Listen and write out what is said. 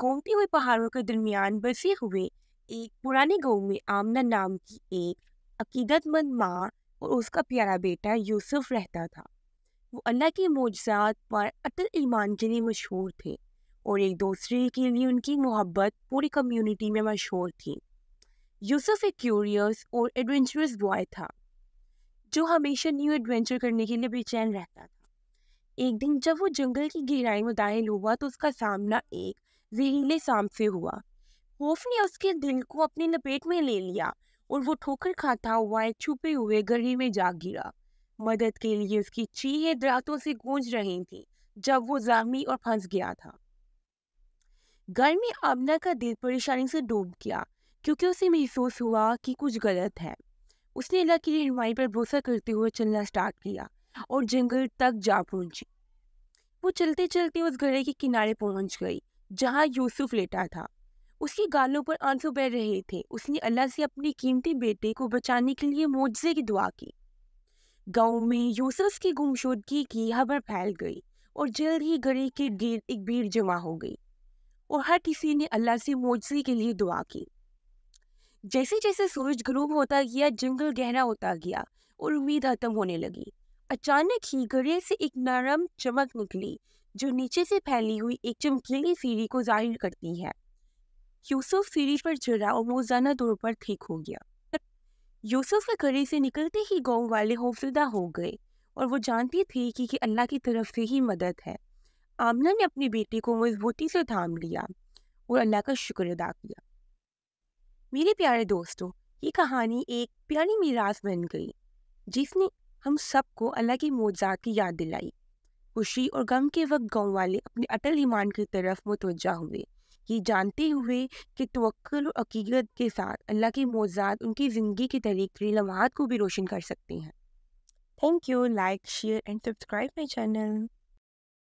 घूमते हुए पहाड़ों के दरमियान बसे हुए एक पुराने गांव में आमना नाम की एक अकीदतमंद माँ और उसका प्यारा बेटा यूसुफ रहता था वो अल्लाह के मोजात पर अटल ईमान के लिए मशहूर थे और एक दूसरे के लिए उनकी मोहब्बत पूरी कम्युनिटी में मशहूर थी यूसुफ एक क्यूरियस और एडवेंचरस बॉय था जो हमेशा न्यू एडवेंचर करने के लिए बेचैन रहता था एक दिन जब वो जंगल की गहराई में दाहिल हुआ तो उसका सामना एक जहरीले सांप से हुआ खौफ ने उसके दिल को अपनी लपेट में ले लिया और वो ठोकर खाता हुआ एक छुपे हुए गली में जा गिरा मदद के लिए उसकी चीहे दरातों से गूंज रही थी जब वो जामी और फंस गया था घर में आमना का दिल परेशानी से डूब गया क्योंकि उसे महसूस हुआ कि कुछ गलत है उसने अल्लाह की रहनुमाई पर भरोसा करते हुए चलना स्टार्ट किया और जंगल तक जा पहुंची वो चलते चलते उस गड़े के किनारे पहुंच गई जहाँ यूसुफ लेटा था उसके गालों पर आंसू बह रहे थे उसने अल्लाह से अपने कीमती बेटे को बचाने के लिए मुआवजे की दुआ की गांव में यूसुफ की गुमशुदगी की खबर फैल गई और जल्द ही गली के गिर एक भीड़ जमा हो गई और हर किसी ने अल्लाह से मुआवजे के लिए दुआ की जैसे जैसे सूरज ग्रूब होता गया जंगल गहरा होता गया और उम्मीद खत्म होने लगी अचानक ही गड़े से एक नरम चमक निकली जो नीचे से फैली हुई एक चमकीली सीढ़ी को जाहिर करती है यूसुफ सीढ़ी पर चढ़ा और रोजाना तौर पर ठीक हो गया यूसुफ के गले से निकलते ही गांव वाले हौफजदा हो गए और वो जानती थी कि, कि अल्लाह की तरफ से ही मदद है आमना ने अपनी बेटी को मजबूती से थाम लिया और अल्लाह का शुक्र अदा किया मेरे प्यारे दोस्तों ये कहानी एक प्यारी मीरास बन गई जिसने हम सबको अल्लाह की मोजा की याद दिलाई खुशी और गम के वक्त गाँव वाले अपने अटल ईमान की तरफ मुतवजा हुए ये जानते हुए कि तवक्ल और अकीदत के साथ अल्लाह के मोजाद उनकी ज़िंदगी के तरीके लम्हात को भी रोशन कर सकते हैं thank you like share and subscribe my channel